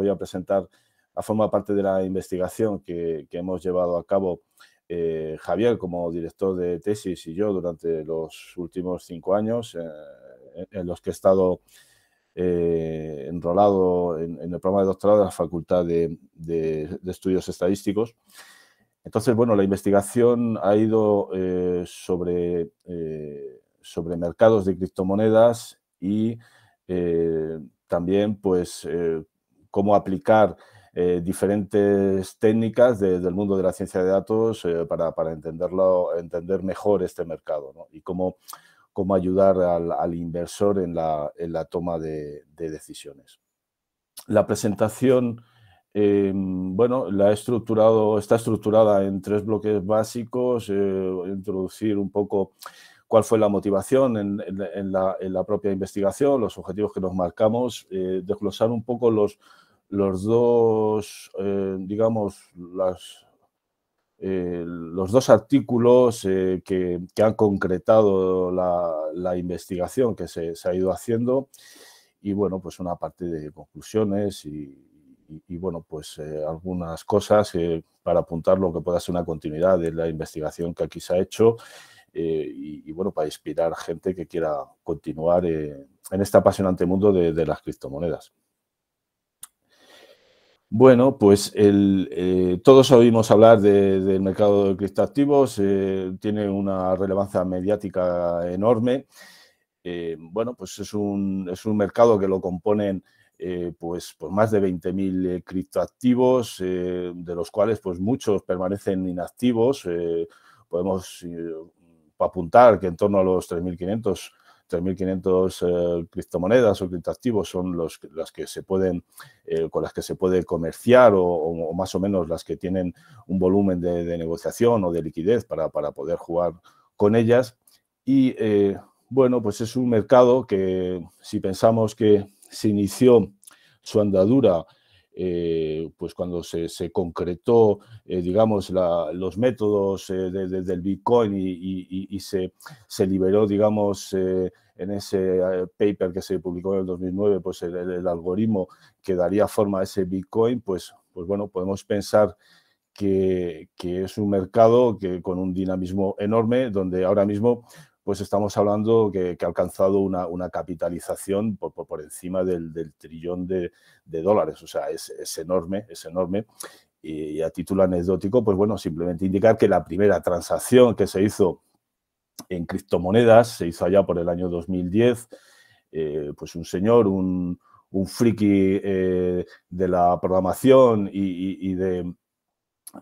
voy a presentar, a forma parte de la investigación que, hemos llevado a cabo eh, Javier como director de tesis y yo durante los últimos cinco años, eh, en los que he estado eh, enrolado en, el programa de doctorado de la Facultad de, de Estudios Estadísticos. Entonces, bueno, la investigación ha ido sobre, sobre mercados de criptomonedas y también, pues, cómo aplicar eh, diferentes técnicas del mundo de la ciencia de datos eh, para, entenderlo, entender mejor este mercado y cómo, cómo ayudar al, inversor en la, toma de, decisiones. La presentación, em, bueno, la he estructurado, está estructurada en tres bloques básicos, eh, introducir un poco cuál fue la motivación en, la, propia investigación, los objetivos que nos marcamos, eh, desglosar un poco los, dos, eh, digamos, eh, los dos artículos que, han concretado la, investigación que se, ha ido haciendo y bueno, pues una parte de conclusiones y, bueno, pues algunas cosas para apuntar lo que pueda ser una continuidad de la investigación que aquí se ha hecho eh, y, bueno, para inspirar gente que quiera continuar eh, en este apasionante mundo de, las criptomonedas. Bueno, pues eh, todos oímos hablar del mercado de criptoactivos, tiene una relevancia mediática enorme. bueno, pues es un, mercado que lo componen pues, pues, más de 20.000 criptoactivos, de los cuales pues muchos permanecen inactivos. podemos apuntar que en torno a los 3.500 3.500 eh, criptomonedas o criptoactivos son los, las que se pueden, eh, con las que se puede comerciar o, más o menos las que tienen un volumen de, negociación o de liquidez para, poder jugar con ellas. Y eh, bueno, pues es un mercado que si pensamos que se inició su andadura eh, pues cuando se, concretó, eh, digamos, los métodos eh, del Bitcoin y, se, se, liberó, digamos, en ese paper que se publicó en el 2009, pues el, algoritmo que daría forma a ese Bitcoin, pues, pues bueno, podemos pensar que, es un mercado que, con un dinamismo enorme, donde ahora mismo pues estamos hablando que, ha alcanzado una, capitalización por, encima del, trillón de, dólares. O sea, es, enorme, es enorme. Y, a título anecdótico, pues bueno, simplemente indicar que la primera transacción que se hizo en criptomonedas se hizo allá por el año 2010. Eh, pues un señor, un, friki eh, de la programación y, de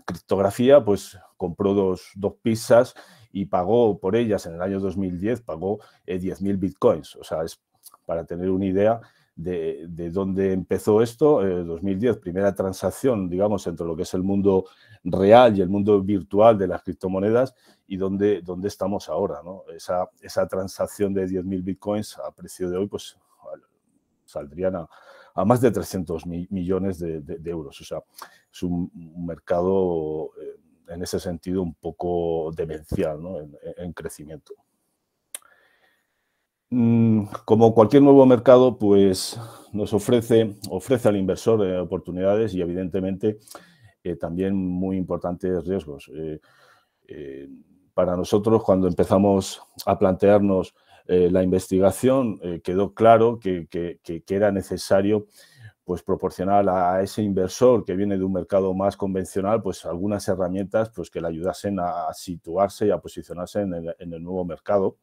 criptografía, pues compró dos, dos pizzas y pagó por ellas en el año 2010, pagó 10.000 eh, bitcoins. O sea, es para tener una idea de, dónde empezó esto. 2010, eh, primera transacción, digamos, entre lo que es el mundo real y el mundo virtual de las criptomonedas y dónde, dónde estamos ahora. ¿no? Esa, transacción de 10.000 bitcoins a precio de hoy, pues saldrían a, más de 300 millones de, euros. O sea, es un, mercado eh, en ese sentido un poco demencial en, crecimiento. Mm, como cualquier nuevo mercado, pues nos ofrece, ofrece al inversor eh, oportunidades y evidentemente eh, también muy importantes riesgos. Eh, para nosotros, cuando empezamos a plantearnos la investigación, quedó claro que era necesario pues proporcionar a ese inversor que viene de un mercado más convencional, pues algunas herramientas pues, que le ayudasen a situarse y a posicionarse en el, nuevo mercado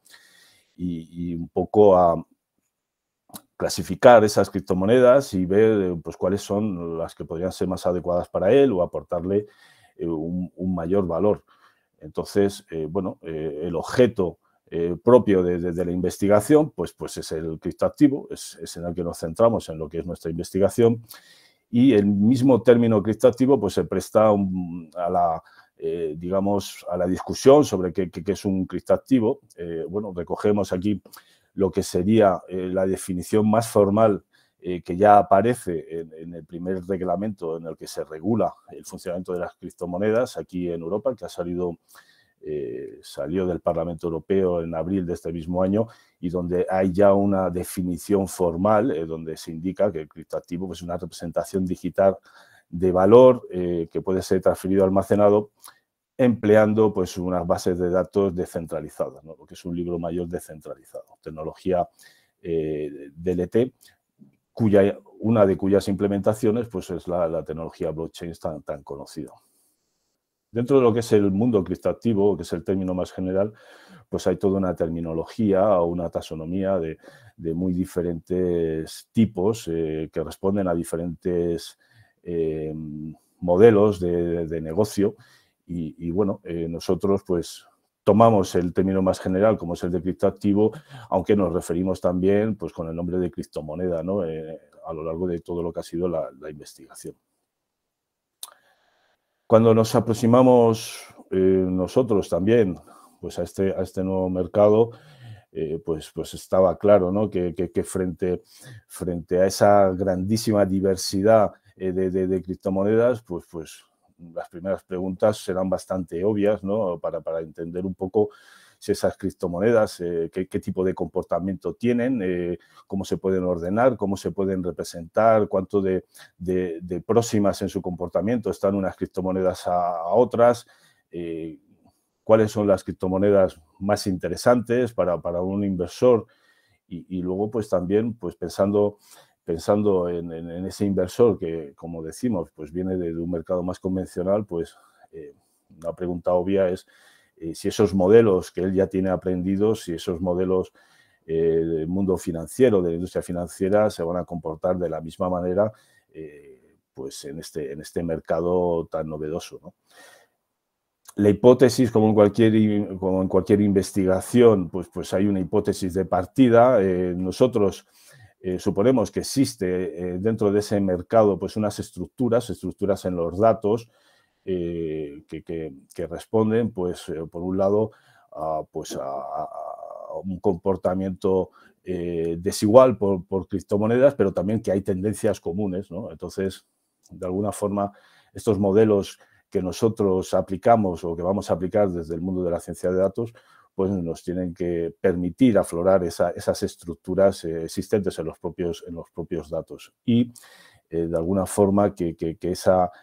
y, un poco a clasificar esas criptomonedas y ver eh, pues, cuáles son las que podrían ser más adecuadas para él o aportarle eh, un, mayor valor. Entonces, eh, bueno, el objeto eh, propio de, la investigación, pues, pues es el criptoactivo, es, es en el que nos centramos en lo que es nuestra investigación. Y el mismo término criptoactivo pues, se presta a la, eh, digamos, a la discusión sobre qué, es un criptoactivo. Eh, bueno, recogemos aquí lo que sería eh, la definición más formal que ya aparece en, el primer reglamento en el que se regula el funcionamiento de las criptomonedas aquí en Europa, que ha salido eh, salió del Parlamento Europeo en abril de este mismo año y donde hay ya una definición formal eh, donde se indica que el criptoactivo es una representación digital de valor eh, que puede ser transferido almacenado empleando pues, unas bases de datos descentralizadas, lo que es un libro mayor descentralizado, tecnología DLT, cuya, una de cuyas implementaciones pues, es la, tecnología blockchain tan conocida. Dentro de lo que es el mundo criptoactivo, que es el término más general, pues hay toda una terminología o una taxonomía de, muy diferentes tipos eh, que responden a diferentes eh, modelos de, negocio. Y, bueno, eh, nosotros pues tomamos el término más general como es el de criptoactivo, aunque nos referimos también pues, con el nombre de criptomoneda ¿no? a lo largo de todo lo que ha sido la investigación. Cuando nos aproximamos eh, nosotros también pues a, este, a este nuevo mercado, eh, pues, pues estaba claro que, frente, frente a esa grandísima diversidad eh, de, de, de, criptomonedas, pues, pues las primeras preguntas serán bastante obvias para, para entender un poco esas criptomonedas, eh, qué, tipo de comportamiento tienen, eh, cómo se pueden ordenar, cómo se pueden representar, cuánto de, próximas en su comportamiento están unas criptomonedas a, otras, eh, cuáles son las criptomonedas más interesantes para, un inversor y, luego pues también pues pensando pensando en, ese inversor que como decimos pues viene de, un mercado más convencional pues la pregunta obvia es eh, si esos modelos que él ya tiene aprendidos, si esos modelos eh, del mundo financiero, de la industria financiera, se van a comportar de la misma manera eh, pues este, en, este, mercado tan novedoso. La hipótesis, como en cualquier, en cualquier investigación, pues, pues hay una hipótesis de partida. nosotros suponemos que existe dentro de ese mercado pues unas estructuras, estructuras en los datos, que, responden, pues, eh, por un lado, a, pues a, un comportamiento eh, desigual por, por, criptomonedas, pero también que hay tendencias comunes. Entonces, de alguna forma, estos modelos que nosotros aplicamos o que vamos a aplicar desde el mundo de la ciencia de datos, pues nos tienen que permitir aflorar esas estructuras eh, existentes en los, propios, en los propios datos. Y eh, de alguna forma que,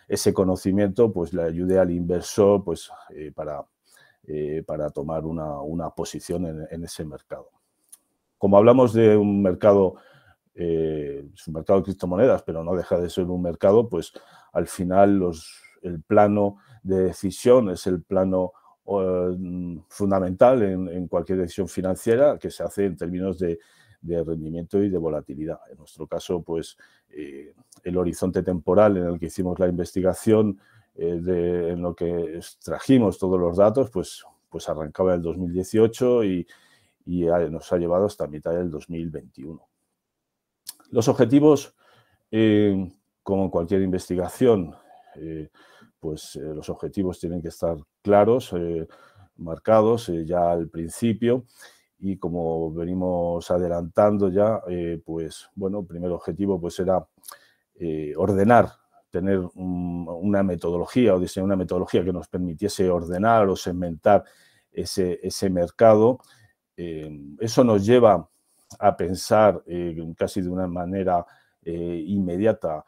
ese conocimiento pues le ayude al inversor pues, eh, para, eh, para, tomar una, posición en, ese mercado. Como hablamos de un mercado, es un mercado de criptomonedas, pero no deja de ser un mercado, pues al final los, el plano de decisión es el plano fundamental en, cualquier decisión financiera que se hace en términos de, de rendimiento y de volatilidad. En nuestro caso, pues eh, el horizonte temporal en el que hicimos la investigación, eh, en lo que extrajimos todos los datos, pues, pues arrancaba el 2018 y, nos ha llevado hasta mitad del 2021. Los objetivos, eh, como en cualquier investigación, pues los objetivos tienen que estar claros, marcados ya al principio y como venimos adelantando ya, eh, pues bueno, el primer objetivo pues era eh, ordenar, tener una metodología o diseñar una metodología que nos permitiese ordenar o segmentar ese, mercado. Eh, eso nos lleva a pensar casi de una manera inmediata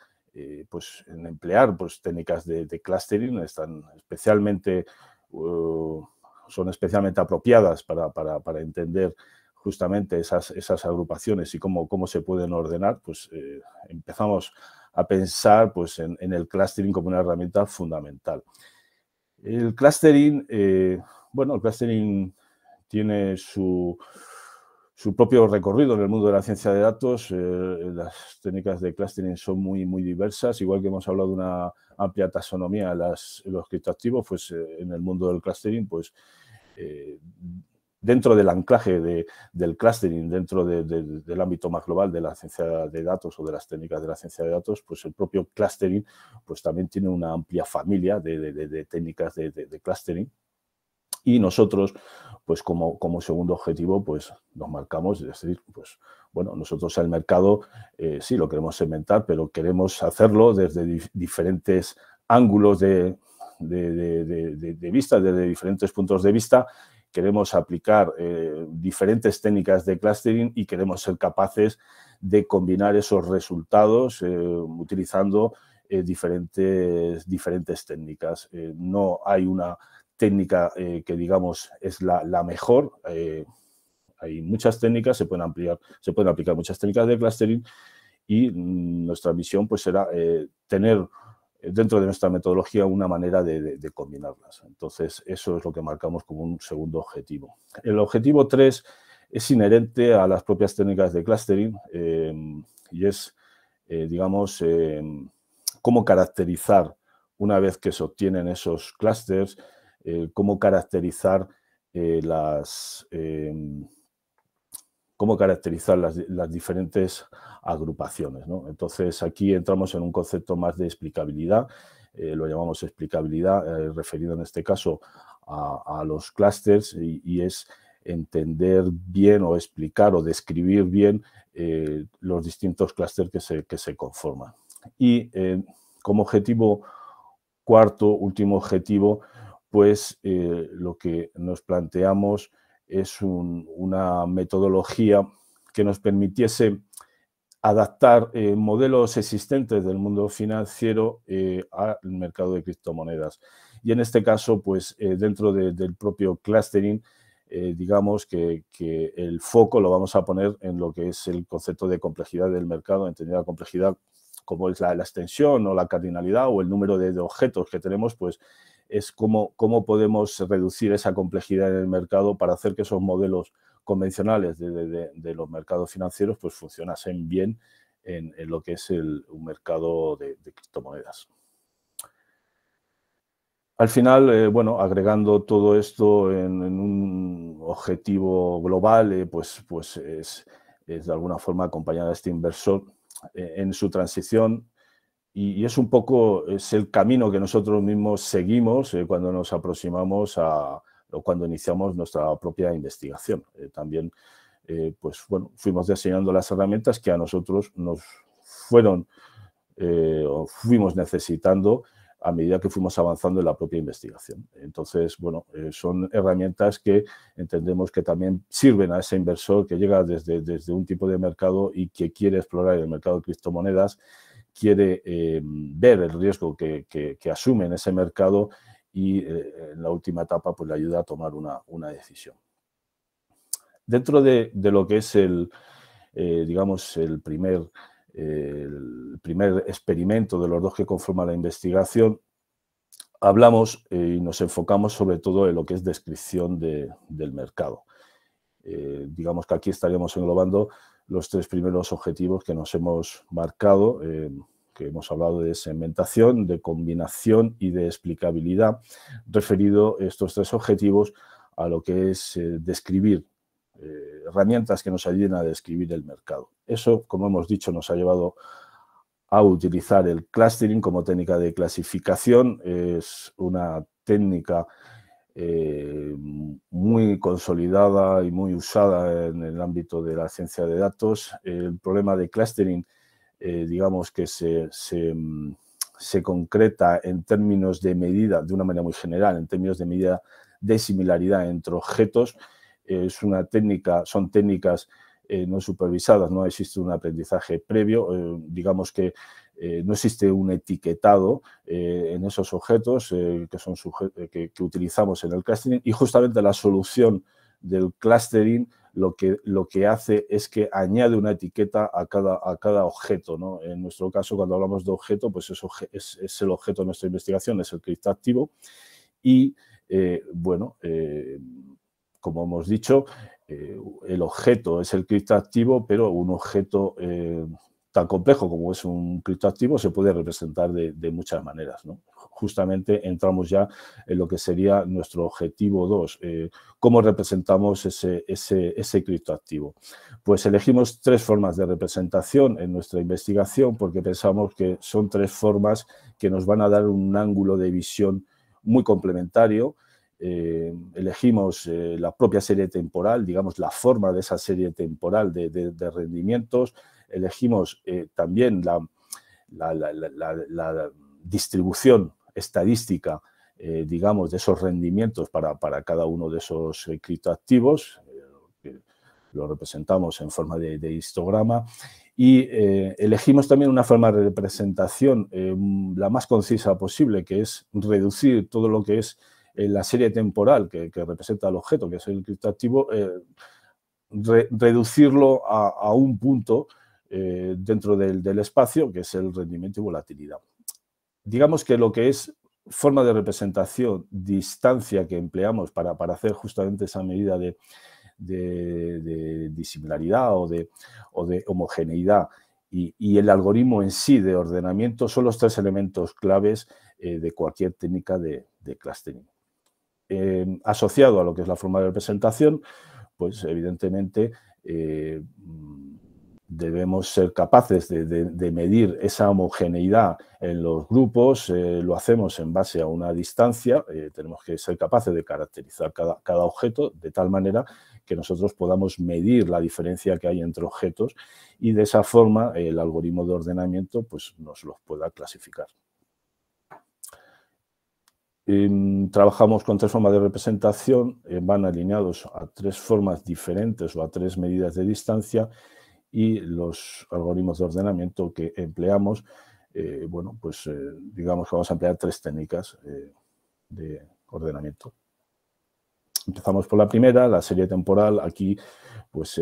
pues en emplear pues, técnicas de, clustering, están especialmente... Uh, son especialmente apropiadas para, entender justamente esas, esas, agrupaciones y cómo, cómo se pueden ordenar, pues eh, empezamos a pensar pues, en, el clustering como una herramienta fundamental. El clustering, eh, bueno, el clustering tiene su, su propio recorrido en el mundo de la ciencia de datos. Eh, las técnicas de clustering son muy, muy diversas, igual que hemos hablado de una amplia taxonomía de las, los criptoactivos, pues eh, en el mundo del clustering, pues eh, dentro del anclaje del clustering, dentro del ámbito más global de la ciencia de datos o de las técnicas de la ciencia de datos, pues el propio clustering pues también tiene una amplia familia de, técnicas de clustering y nosotros, pues como, como segundo objetivo, pues nos marcamos, es decir, pues bueno, nosotros el mercado eh, sí lo queremos segmentar, pero queremos hacerlo desde diferentes ángulos de, vista, desde diferentes puntos de vista. Queremos aplicar eh, diferentes técnicas de clustering y queremos ser capaces de combinar esos resultados eh, utilizando diferentes, diferentes técnicas. no hay una técnica eh, que digamos es la, mejor. Eh, hay muchas técnicas, se pueden ampliar, se pueden aplicar muchas técnicas de clustering y mm, nuestra misión pues será eh, tener dentro de nuestra metodología una manera de, combinarlas. Entonces, eso es lo que marcamos como un segundo objetivo. El objetivo 3 es inherente a las propias técnicas de clustering em, y es, digamos, em, cómo caracterizar una vez que se obtienen esos clusters, eh, eh, em, cómo caracterizar las cómo caracterizar las, diferentes agrupaciones. Entonces aquí entramos en un concepto más de explicabilidad, eh, lo llamamos explicabilidad, referido en este caso a, los clústeres y, es entender bien o explicar o describir bien los distintos clústeres que se, que se, conforman. Y como objetivo cuarto, último objetivo, pues lo que nos planteamos es una metodología que nos permitiese adaptar eh, modelos existentes del mundo financiero eh, al mercado de criptomonedas. Y en este caso, pues dentro del propio clustering, digamos que, el foco lo vamos a poner en lo que es el concepto de complejidad del mercado, entendida la complejidad como es la, extensión o la cardinalidad o el número de, de objetos que tenemos, pues es cómo, cómo podemos reducir esa complejidad en el mercado para hacer que esos modelos convencionales de, los mercados financieros pues funcionasen bien en, lo que es el, un mercado de, criptomonedas. Al final, eh, bueno, agregando todo esto en, un objetivo global, eh, pues, pues es, de alguna forma acompañar a este inversor eh, en su transición y, es un poco es el camino que nosotros mismos seguimos eh, cuando nos aproximamos a o cuando iniciamos nuestra propia investigación. Eh, también, eh, pues bueno, fuimos diseñando las herramientas que a nosotros nos fueron o fuimos necesitando a medida que fuimos avanzando en la propia investigación. Entonces, bueno, son herramientas que entendemos que también sirven a ese inversor que llega desde, desde un tipo de mercado y que quiere explorar el mercado de criptomonedas quiere eh, ver el riesgo que, asume en ese mercado y eh, en la última etapa pues, le ayuda a tomar una, decisión. Dentro de, lo que es el, eh, digamos, el primer, primer experimento de los dos que conforman la investigación, hablamos y nos enfocamos sobre todo en lo que es descripción del mercado. digamos que aquí estaríamos englobando los tres primeros objetivos que nos hemos marcado, eh, que hemos hablado de segmentación, de combinación y de explicabilidad, referido estos tres objetivos a lo que es eh, describir eh, herramientas que nos ayuden a describir el mercado. Eso, como hemos dicho, nos ha llevado a utilizar el clustering como técnica de clasificación. Es una técnica eh, muy consolidada y muy usada en el ámbito de la ciencia de datos. El problema de clustering, eh, digamos que se, mm, se, concreta en términos de medida, de una manera muy general, en términos de medida de similaridad entre objetos. Es una técnica, son técnicas eh, no supervisadas, no existe un aprendizaje previo. digamos que eh, no existe un etiquetado eh, en esos objetos eh, que, son que, utilizamos en el clustering y justamente la solución del clustering lo que, lo que hace es que añade una etiqueta a cada, a cada objeto. En nuestro caso, cuando hablamos de objeto, pues es, es, el objeto de nuestra investigación, es el criptoactivo. activo. Y, bueno, como hemos dicho, el objeto es el cristal activo, pero un objeto tan complejo como es un criptoactivo se puede representar de, muchas maneras. Justamente entramos ya en lo que sería nuestro objetivo 2, eh, cómo representamos ese, criptoactivo. Pues elegimos tres formas de representación en nuestra investigación porque pensamos que son tres formas que nos van a dar un ángulo de visión muy complementario. Eh, elegimos eh, la propia serie temporal, digamos la forma de esa serie temporal de rendimientos, elegimos eh, también la, distribución estadística, eh, digamos, de esos rendimientos para, cada uno de esos eh, criptoactivos, lo representamos en forma de, histograma, y elegimos también una forma de representación la más concisa posible, que es reducir todo lo que es la serie temporal que, representa el objeto, que es el criptoactivo, reducirlo a, un punto eh, dentro del, espacio, que es el rendimiento y volatilidad. Digamos que lo que es forma de representación, distancia que empleamos para, hacer justamente esa medida de, de, disimilaridad o de, de homogeneidad y, el algoritmo en sí de ordenamiento son los tres elementos claves eh, de cualquier técnica de, clustering. Em, asociado a lo que es la forma de representación, pues evidentemente eh, debemos ser capaces de, medir esa homogeneidad en los grupos, eh, lo hacemos en base a una distancia, eh, tenemos que ser capaces de caracterizar cada, objeto de tal manera que nosotros podamos medir la diferencia que hay entre objetos y de esa forma el algoritmo de ordenamiento pues, nos los pueda clasificar. trabajamos con tres formas de representación, eh, van alineados a tres formas diferentes o a tres medidas de distancia y los algoritmos de ordenamiento que empleamos, eh, bueno, pues eh, digamos que vamos a emplear tres técnicas eh, de ordenamiento. Empezamos por la primera, la serie temporal. Aquí, pues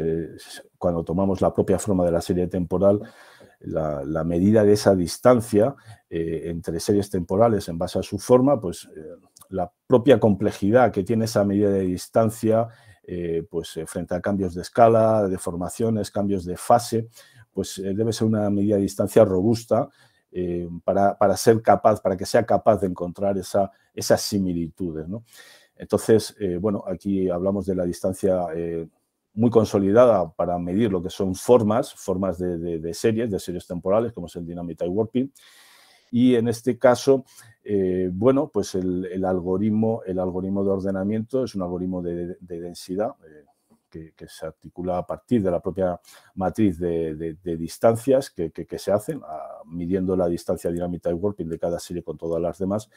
cuando tomamos la propia forma de la serie temporal, la, la medida de esa distancia entre series temporales en base a su forma, pues la propia complejidad que tiene esa medida de distancia eh, pues, eh, frente a cambios de escala, de deformaciones, cambios de fase, pues eh, debe ser una medida de distancia robusta para, ser capaz, para que sea capaz de encontrar esas similitudes. Entonces, bueno, aquí hablamos de la distancia muy consolidada para medir lo que son formas, formas de, series, de series temporales, como es el Dynamite Warping y en este caso, eh, bueno, pues el, algoritmo, el algoritmo de ordenamiento es un algoritmo de, densidad. Eh, que, se articula a partir de la propia matriz de, distancias que, se hacen, midiendo la distancia dinámica de warping de cada serie con todas las demás.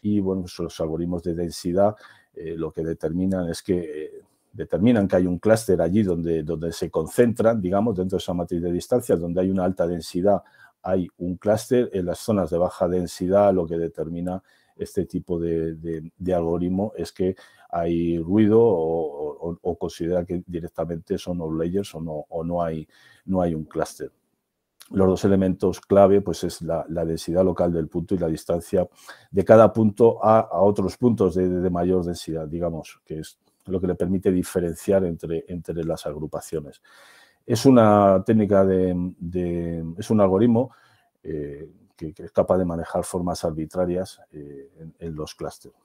Y bueno, pues los algoritmos de densidad eh, lo que determinan es que determinan que hay un clúster allí donde, donde se concentran, digamos, dentro de esa matriz de distancias, donde hay una alta densidad hay un clúster en las zonas de baja densidad, lo que determina este tipo de, algoritmo es que hay ruido o, considera que directamente son los layers o, no, hay, un clúster. Los dos elementos clave pues es la, densidad local del punto y la distancia de cada punto a, otros puntos de, mayor densidad, digamos, que es lo que le permite diferenciar entre las agrupaciones. Es una técnica de, es un algoritmo eh, que, es capaz de manejar formas arbitrarias eh, en, los clústeres.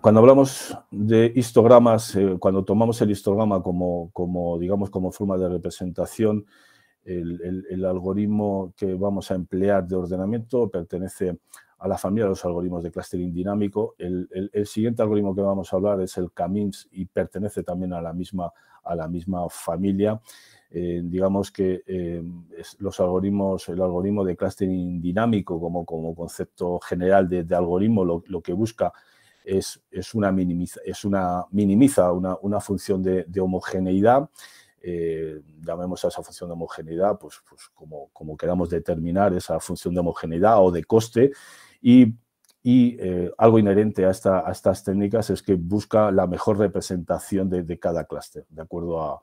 Cuando hablamos de histogramas, eh, cuando tomamos el histograma como, digamos, como forma de representación, el, el, algoritmo que vamos a emplear de ordenamiento pertenece a la familia de los algoritmos de clustering dinámico. El, siguiente algoritmo que vamos a hablar es el K-Means y pertenece también a la misma, a la misma familia. Eh, digamos que eh, los algoritmos, el algoritmo de clustering dinámico como, como concepto general de, algoritmo lo, que busca es, es, una, minimiza, es una minimiza una, función de, homogeneidad. Eh, llamemos a esa función de homogeneidad, pues, pues, como, como queramos determinar esa función de homogeneidad o de coste, y, eh, algo inherente a, estas técnicas es que busca la mejor representación de, cada clúster, de acuerdo a,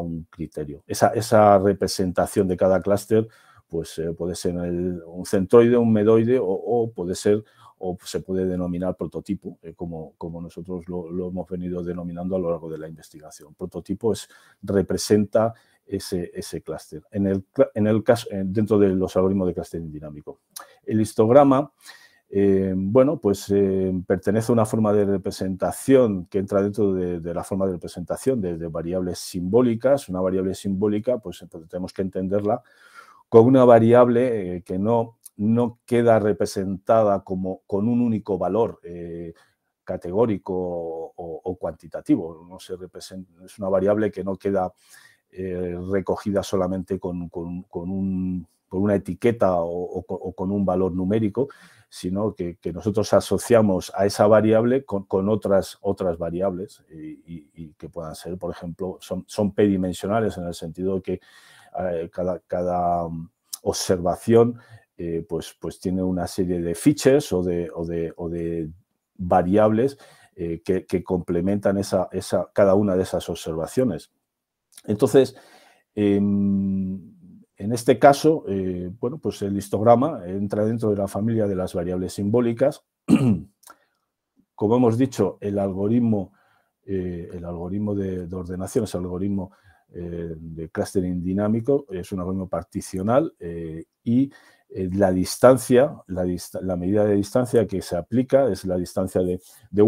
un criterio. Esa, representación de cada clúster pues, eh, puede ser un centroide, un medoide o, puede ser o se puede denominar prototipo, eh, como, nosotros lo, hemos venido denominando a lo largo de la investigación. Prototipo es, representa ese, clúster en el, caso, dentro de los algoritmos de clustering dinámico. El histograma, eh, bueno, pues eh, pertenece a una forma de representación que entra dentro de, la forma de representación de, variables simbólicas. Una variable simbólica, pues, eh, pues tenemos que entenderla con una variable que no, no queda representada como con un único valor categórico o, o, cuantitativo. No se representa, es una variable que no queda eh, recogida solamente con, una etiqueta o, con un valor numérico, sino que, nosotros asociamos a esa variable con, otras, otras variables eh, y, que puedan ser, por ejemplo, son, son pedimensionales en el sentido de que eh, cada, um, observación pues, pues tiene una serie de features o de, variables que, complementan cada una de esas observaciones. Entonces, em, en este caso, eh, bueno, pues el histograma entra dentro de la familia de las variables simbólicas. Como hemos dicho, el algoritmo, eh, el algoritmo de, ordenación es el algoritmo eh, de clustering dinámico, es un algoritmo particional y la distancia, la, medida de distancia que se aplica es la distancia de, de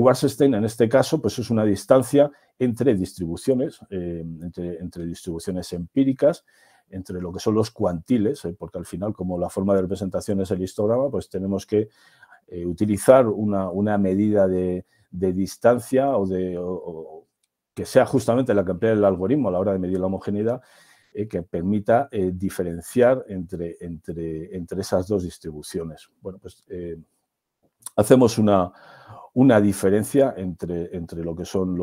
En este caso, pues es una distancia eh, entre distribuciones, entre, distribuciones empíricas, entre lo que son los cuantiles, eh, porque al final, como la forma de representación es el histograma, pues tenemos que eh, utilizar una, medida de, distancia o de que sea justamente la que emplea el algoritmo a la hora de medir la homogeneidad, que permita diferenciar entre, entre, entre, esas dos distribuciones. Bueno, pues hacemos una, una diferencia entre, lo que son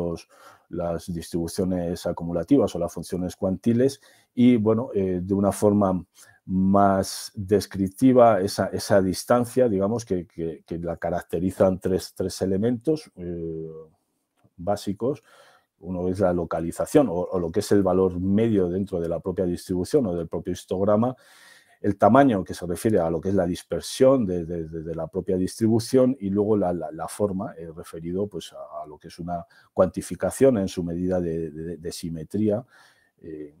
las distribuciones acumulativas o las funciones cuantiles y, bueno, eh, de una forma más descriptiva esa, distancia, digamos, que, la caracterizan tres, tres elementos eh, básicos. Uno es la localización o, lo que es el valor medio dentro de la propia distribución o del propio histograma el tamaño que se refiere a lo que es la dispersión de, la propia distribución y luego la, forma referido pues, a, lo que es una cuantificación en su medida de, simetría. Eh,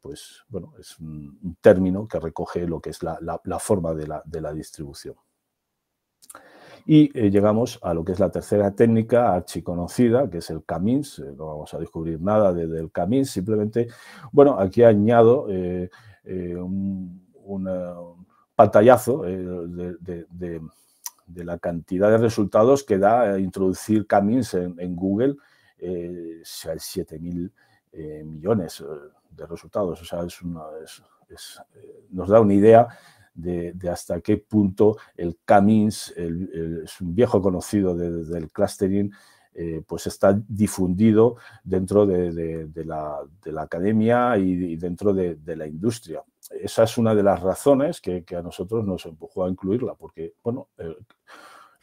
pues bueno, es un, término que recoge lo que es la, forma de la distribución. Y eh, llegamos a lo que es la tercera técnica archiconocida, que es el Camins. Eh, no vamos a descubrir nada del Camins, simplemente, bueno, aquí añado un, eh, un pantallazo eh, de, la cantidad de resultados que da eh, introducir Camins en, en Google, eh, 7.000 millones de resultados. O sea, es nos da una idea de, hasta qué punto el Camins, es un viejo conocido del clustering, pues está difundido dentro de, la, academia y dentro de, la industria esa es una de las razones que, a nosotros nos empujó a incluirla, porque, bueno, eh,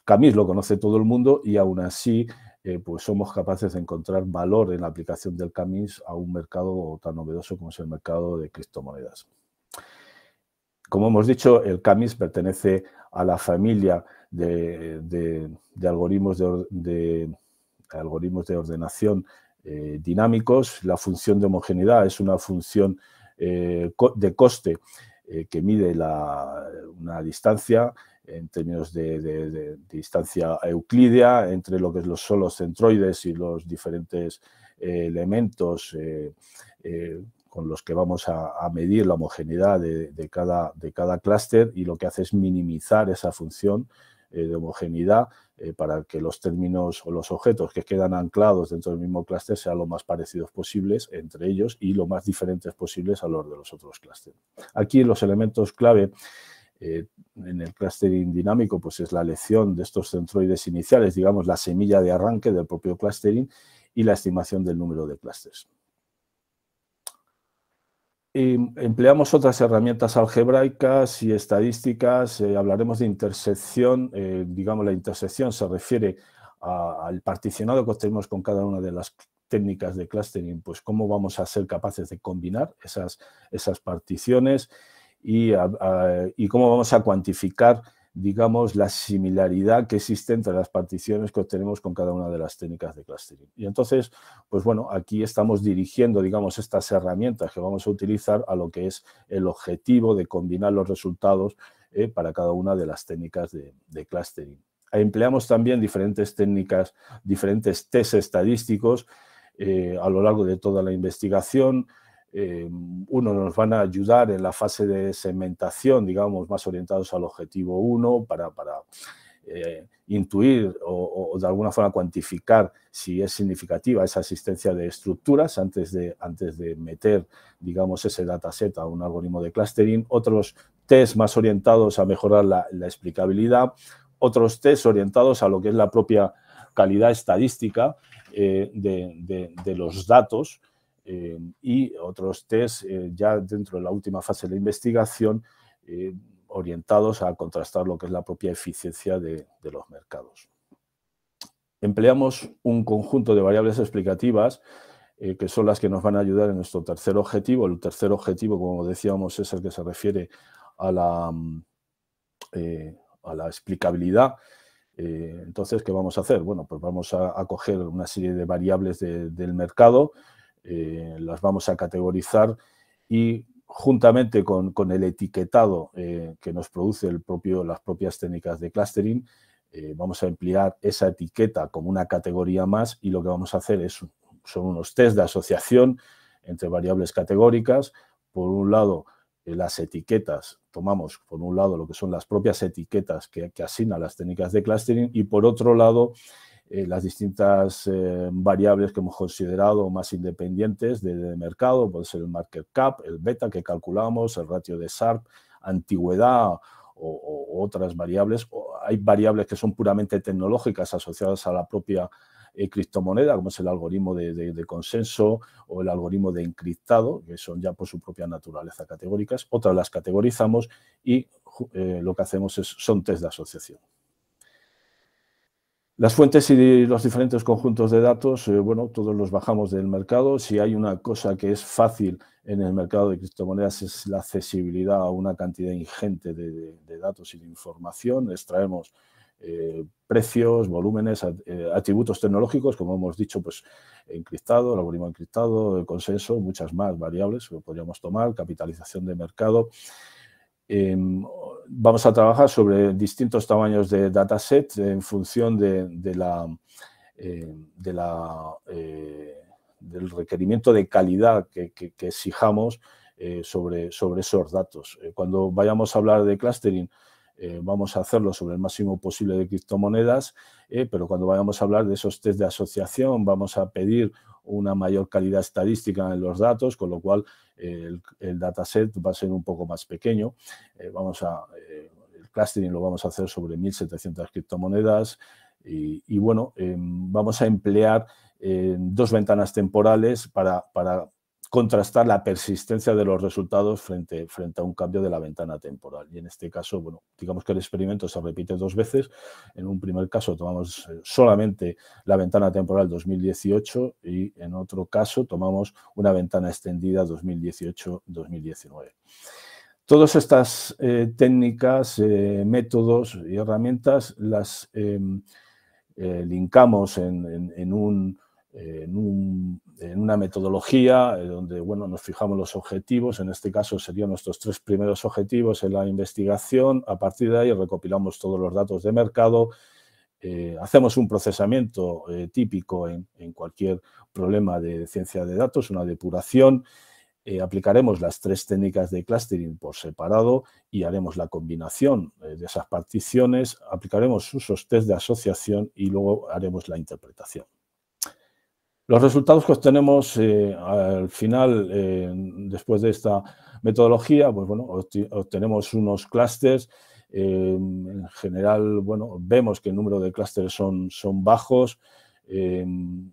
Camis lo conoce todo el mundo y aún así eh, pues somos capaces de encontrar valor en la aplicación del Camis a un mercado tan novedoso como es el mercado de criptomonedas. Como hemos dicho, el Camis pertenece a la familia de, algoritmos, de, algoritmos de ordenación eh, dinámicos. La función de homogeneidad es una función eh, de coste eh, que mide una distancia en términos de, distancia euclídea entre lo que son los centroides y los diferentes eh, elementos con los que vamos a, medir la homogeneidad de, cada, de cada clúster y lo que hace es minimizar esa función eh, de homogeneidad eh, para que los términos o los objetos que quedan anclados dentro del mismo clúster sean lo más parecidos posibles entre ellos y lo más diferentes posibles a los de los otros clústeres. Aquí los elementos clave eh, en el clustering dinámico pues es la elección de estos centroides iniciales, digamos la semilla de arranque del propio clustering y la estimación del número de clústeres empleamos otras herramientas algebraicas y estadísticas, eh, hablaremos de intersección, eh, digamos la intersección se refiere al particionado que obtenemos con cada una de las técnicas de clustering, pues cómo vamos a ser capaces de combinar esas, esas particiones y, y cómo vamos a cuantificar digamos, la similaridad que existe entre las particiones que obtenemos con cada una de las técnicas de clustering. Y entonces, pues bueno, aquí estamos dirigiendo, digamos, estas herramientas que vamos a utilizar a lo que es el objetivo de combinar los resultados eh, para cada una de las técnicas de, clustering. Empleamos también diferentes técnicas, diferentes test estadísticos eh, a lo largo de toda la investigación, eh, uno nos van a ayudar en la fase de segmentación, digamos, más orientados al objetivo 1 para, para eh, intuir o, de alguna forma cuantificar si es significativa esa existencia de estructuras antes de, antes de meter, digamos, ese dataset a un algoritmo de clustering. Otros test más orientados a mejorar la, explicabilidad. Otros tests orientados a lo que es la propia calidad estadística eh, de los datos eh, y otros test eh, ya dentro de la última fase de la investigación eh, orientados a contrastar lo que es la propia eficiencia de, los mercados. Empleamos un conjunto de variables explicativas que son las que nos van a ayudar en nuestro tercer objetivo. El tercer objetivo, como decíamos, es el que se refiere a la, a la explicabilidad entonces, ¿qué vamos a hacer? Bueno, pues vamos a, coger una serie de variables del mercado eh, las vamos a categorizar y juntamente con, el etiquetado eh, que nos produce el propio, las propias técnicas de clustering, eh, vamos a emplear esa etiqueta como una categoría más y lo que vamos a hacer es, son unos test de asociación entre variables categóricas. Por un lado, las etiquetas, tomamos por un lado lo que son las propias etiquetas que, que asignan las técnicas de clustering y por otro lado eh, las distintas eh, variables que hemos considerado más independientes del mercado, puede ser el market cap, el beta que calculamos, el ratio de SARP, antigüedad o, otras variables. O hay variables que son puramente tecnológicas asociadas a la propia eh, criptomoneda, como es el algoritmo de, consenso o el algoritmo de encriptado, que son ya por su propia naturaleza categóricas. Otras las categorizamos y lo que hacemos es, son test de asociación. Las fuentes y los diferentes conjuntos de datos, eh, bueno, todos los bajamos del mercado. Si hay una cosa que es fácil en el mercado de criptomonedas es la accesibilidad a una cantidad ingente de, datos y de información. Extraemos eh, precios, volúmenes, eh, atributos tecnológicos, como hemos dicho, pues encriptado, algoritmo encriptado, consenso, muchas más variables que podríamos tomar, capitalización de mercado. Em, vamos a trabajar sobre distintos tamaños de dataset en función de, em, eh, del requerimiento de calidad que, exijamos eh, sobre esos datos. Eh, cuando vayamos a hablar de clustering, eh, vamos a hacerlo sobre el máximo posible de criptomonedas, eh, pero cuando vayamos a hablar de esos test de asociación, vamos a pedir una mayor calidad estadística en los datos, con lo cual eh, el, dataset va a ser un poco más pequeño. vamos a, el clustering lo vamos a hacer sobre 1.700 criptomonedas y, y bueno, em, vamos a emplear dos ventanas temporales para, para contrastar la persistencia de los resultados frente, frente a un cambio de la ventana temporal. Y en este caso, bueno, digamos que el experimento se repite dos veces. En un primer caso tomamos eh, solamente la ventana temporal 2018 y en otro caso tomamos una ventana extendida 2018-2019. Todas estas eh, técnicas, eh, métodos y herramientas las em, linkamos en, un en un en una metodología eh, donde bueno, nos fijamos los objetivos, en este caso serían nuestros tres primeros objetivos en la investigación, a partir de ahí recopilamos todos los datos de mercado, eh, hacemos un procesamiento eh, típico en, cualquier problema de ciencia de datos, una depuración, aplicaremos las tres técnicas de clustering por separado y haremos la combinación de esas particiones, aplicaremos usos test de asociación y luego haremos la interpretación. Los resultados que obtenemos eh, al final, eh, después de esta metodología, pues bueno, obtenemos unos clústeres. Eh, en general, bueno, vemos que el número de clusters son, son bajos, el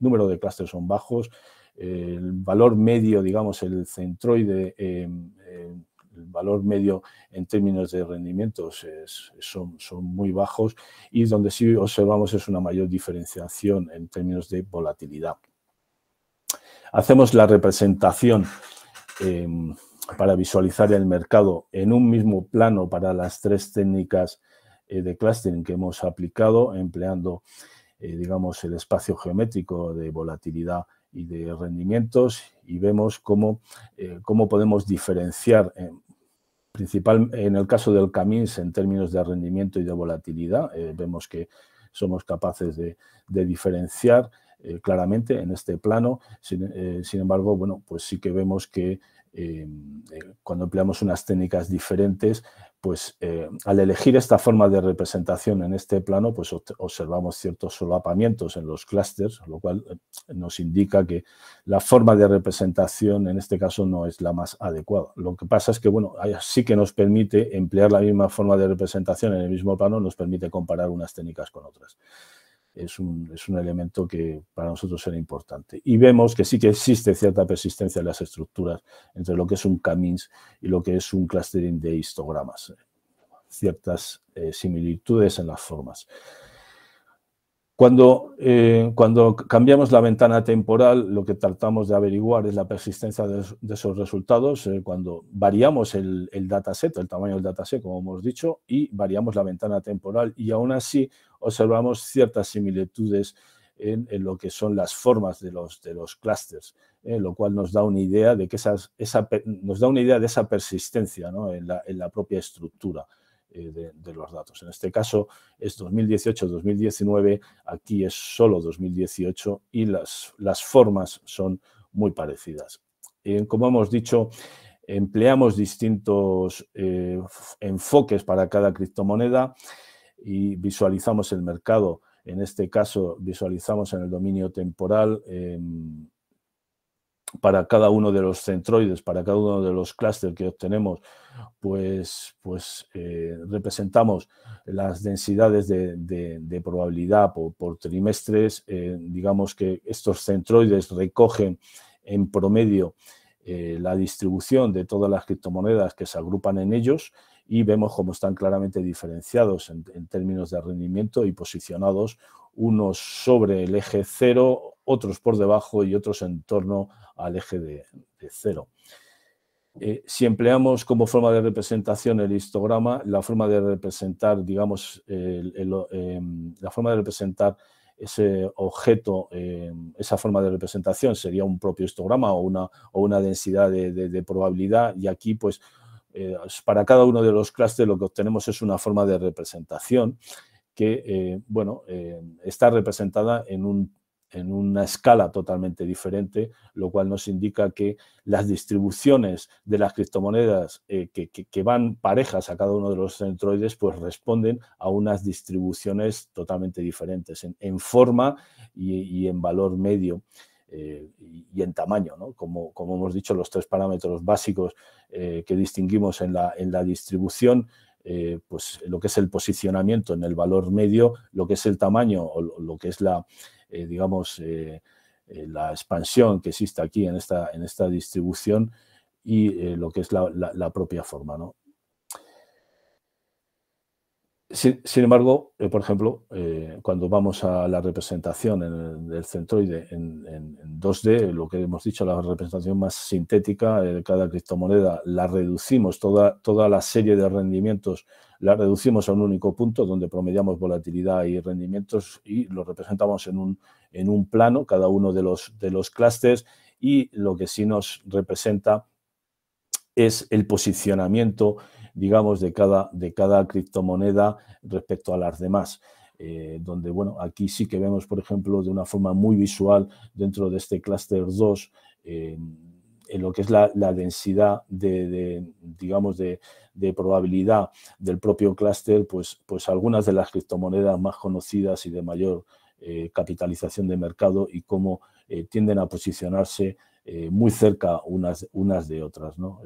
número de clústeres son bajos, el valor medio, digamos, el centroide el valor medio en términos de rendimientos son, muy bajos y donde sí observamos es una mayor diferenciación en términos de volatilidad. Hacemos la representación em, para visualizar el mercado en un mismo plano para las tres técnicas eh, de clustering que hemos aplicado empleando eh, digamos el espacio geométrico de volatilidad y de rendimientos y vemos cómo, eh, cómo podemos diferenciar principal en el caso del Camins en términos de rendimiento y de volatilidad. Eh, vemos que somos capaces de, diferenciar eh, claramente en este plano. Sin, eh, sin, embargo, bueno, pues sí que vemos que Em, eh, cuando empleamos unas técnicas diferentes, pues eh, al elegir esta forma de representación en este plano, pues observamos ciertos solapamientos en los clústeres, lo cual eh, nos indica que la forma de representación en este caso no es la más adecuada. Lo que pasa es que, bueno, sí que nos permite emplear la misma forma de representación en el mismo plano, nos permite comparar unas técnicas con otras es un, elemento que para nosotros era importante. Y vemos que sí que existe cierta persistencia en las estructuras entre lo que es un camins y lo que es un clustering de histogramas, eh, ciertas eh, similitudes en las formas. Cuando, eh, cuando, cambiamos la ventana temporal, lo que tratamos de averiguar es la persistencia de, esos resultados. cuando variamos el, el, dataset, el tamaño del dataset, como hemos dicho, y variamos la ventana temporal, y aún así observamos ciertas similitudes en, lo que son las formas de los, de los clústeres, ¿eh? lo cual nos da una idea de que esas, esa, nos da una idea de esa persistencia en, la, propia estructura eh, de, los datos. En este caso es 2018-2019, aquí es solo 2018 y las, las formas son muy parecidas. Eh, como hemos dicho, empleamos distintos enfoques para cada criptomoneda y visualizamos el mercado. En este caso, visualizamos en el dominio temporal em, para cada uno de los centroides, para cada uno de los clústeres que obtenemos, pues, pues eh, representamos las densidades de, probabilidad por, trimestres. Eh, digamos que estos centroides recogen en promedio eh, la distribución de todas las criptomonedas que se agrupan en ellos y vemos cómo están claramente diferenciados en, términos de rendimiento y posicionados unos sobre el eje cero, otros por debajo y otros en torno al eje de, cero. Eh, si empleamos como forma de representación el histograma, la forma de representar, digamos, em, la forma de representar ese objeto, em, esa forma de representación sería un propio histograma o una, o una densidad de, probabilidad y aquí pues eh, para cada uno de los clústeres lo que obtenemos es una forma de representación que, eh, bueno, eh, está representada en, en una escala totalmente diferente, lo cual nos indica que las distribuciones de las criptomonedas que, van parejas a cada uno de los centroides, pues responden a unas distribuciones totalmente diferentes en, forma y en valor medio. Eh, y, en tamaño. ¿no? Como, hemos dicho, los tres parámetros básicos eh, que distinguimos en la, distribución, eh, pues lo que es el posicionamiento en el valor medio, lo que es el tamaño o lo, que es la, digamos, la expansión que existe aquí en esta, en esta distribución y lo que es la, la propia forma. ¿no? Sin, embargo, eh, por ejemplo, eh, cuando vamos a la representación del centroide en, en, 2D, lo que hemos dicho, la representación más sintética eh, de cada criptomoneda, la reducimos, toda, toda la serie de rendimientos la reducimos a un único punto donde promediamos volatilidad y rendimientos y lo representamos en un, en un plano, cada uno de los, de los clústeres, y lo que sí nos representa es el posicionamiento digamos, de cada, de cada criptomoneda respecto a las demás. Eh, donde, bueno, aquí sí que vemos, por ejemplo, de una forma muy visual dentro de este clúster 2, eh, en lo que es la, la densidad de, digamos, de, de, probabilidad del propio clúster, pues, pues algunas de las criptomonedas más conocidas y de mayor eh, capitalización de mercado y cómo tienden a posicionarse eh, muy cerca unas, unas de otras. nos,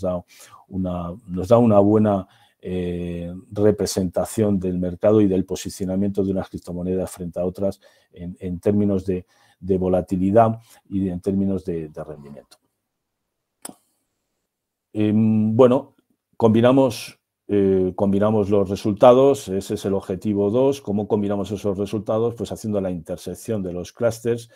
da una, nos da una buena eh, representación del mercado y del posicionamiento de unas criptomonedas frente a otras en, términos de, volatilidad y en términos de, rendimiento. Em, bueno, combinamos eh, combinamos los resultados, ese es el objetivo 2, cómo combinamos esos resultados, pues haciendo la intersección de los clústeres,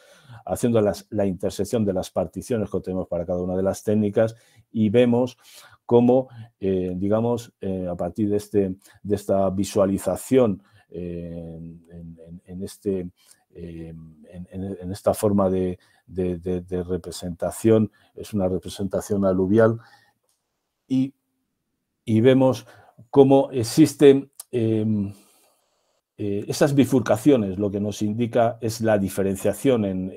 haciendo la intersección de las particiones que tenemos para cada una de las técnicas y vemos cómo, eh, digamos, eh, a partir de, este, de esta visualización en, este, en, esta forma de, representación, es una representación aluvial, y y vemos cómo existen em, eh, esas bifurcaciones, lo que nos indica es la diferenciación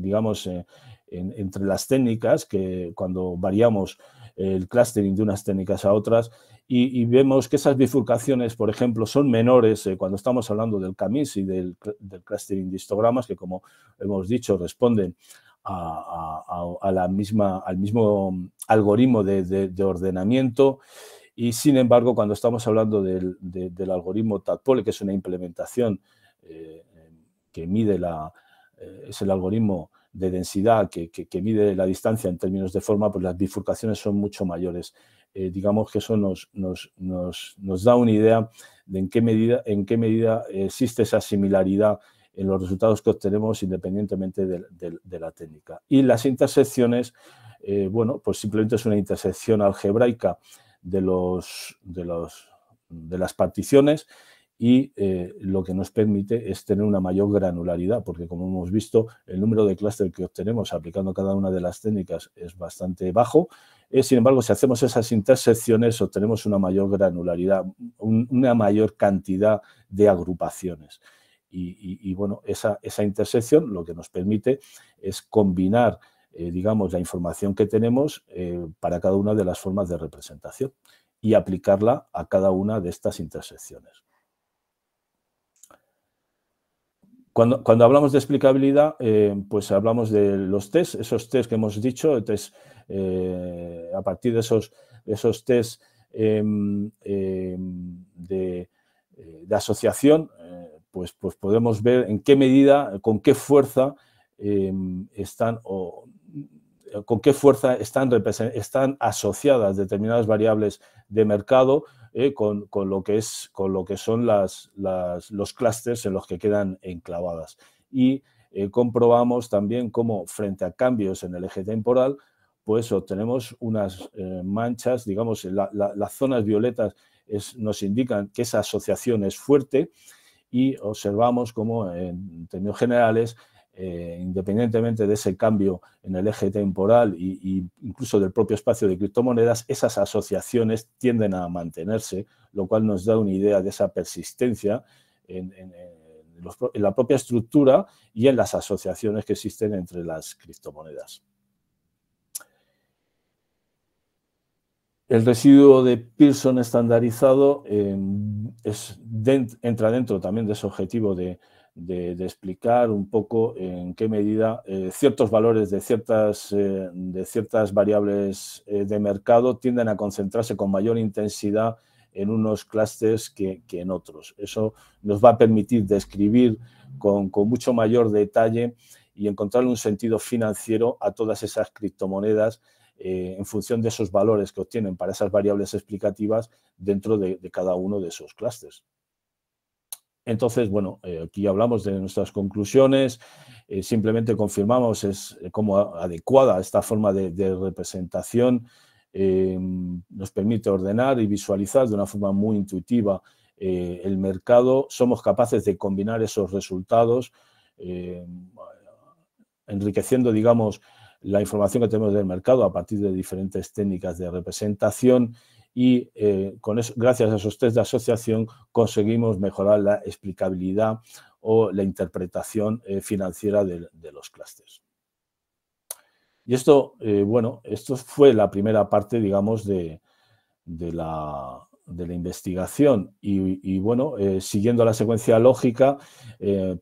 digamos, eh, entre las técnicas, que cuando variamos el clustering de unas técnicas a otras, y, vemos que esas bifurcaciones, por ejemplo, son menores eh, cuando estamos hablando del CAMIS y del, clustering de histogramas, que como hemos dicho, responden a, la misma, al mismo algoritmo de ordenamiento. Y sin embargo, cuando estamos hablando del, algoritmo TACPOL, que es una implementación eh, que mide la, eh, es el algoritmo de densidad que, mide la distancia en términos de forma, pues las bifurcaciones son mucho mayores. Eh, digamos que eso nos, nos, da una idea de en qué medida, en qué medida existe esa similaridad en los resultados que obtenemos independientemente de, la técnica. Y las intersecciones, bueno, pues simplemente es una intersección algebraica de, los, de, los, de las particiones y eh, lo que nos permite es tener una mayor granularidad, porque como hemos visto, el número de clúster que obtenemos aplicando cada una de las técnicas es bastante bajo. Eh, sin embargo, si hacemos esas intersecciones, obtenemos una mayor granularidad, una mayor cantidad de agrupaciones. Y, y bueno, esa, esa intersección lo que nos permite es combinar eh, digamos, la información que tenemos eh, para cada una de las formas de representación y aplicarla a cada una de estas intersecciones. Cuando, cuando hablamos de explicabilidad, eh, pues hablamos de los test, esos test que hemos dicho, a partir de esos, esos test em, em, de, asociación, pues, pues podemos ver en qué medida, con qué fuerza em, están con qué fuerza están, asociadas determinadas variables de mercado eh, con, lo que es, con lo que son las, los clusters en los que quedan enclavadas. Y eh, comprobamos también cómo frente a cambios en el eje temporal, pues obtenemos unas eh, manchas, digamos, las zonas violetas nos indican que esa asociación es fuerte y observamos cómo en términos generales eh, independientemente de ese cambio en el eje temporal e incluso del propio espacio de criptomonedas, esas asociaciones tienden a mantenerse, lo cual nos da una idea de esa persistencia en, la propia estructura y en las asociaciones que existen entre las criptomonedas. El residuo de Pearson estandarizado eh, entra dentro también de ese objetivo de de, explicar un poco en qué medida eh, ciertos valores de ciertas, eh, variables eh, de mercado tienden a concentrarse con mayor intensidad en unos clusters que, en otros. Eso nos va a permitir describir con, mucho mayor detalle y encontrar un sentido financiero a todas esas criptomonedas en función de esos valores que obtienen para esas variables explicativas dentro de, de cada uno de esos clusters. Entonces, bueno, eh, aquí hablamos de nuestras conclusiones, eh, simplemente confirmamos es eh, como adecuada esta forma de, representación, em, nos permite ordenar y visualizar de una forma muy intuitiva el mercado, somos capaces de combinar esos resultados, em, enriqueciendo, digamos, la información que tenemos del mercado a partir de diferentes técnicas de representación y eh, con gracias a esos test de asociación conseguimos mejorar la explicabilidad o la interpretación eh, financiera de, los clústeres. Y esto, eh, bueno, esto fue la primera parte, digamos, de, la, investigación. Y, bueno, siguiendo la secuencia lógica,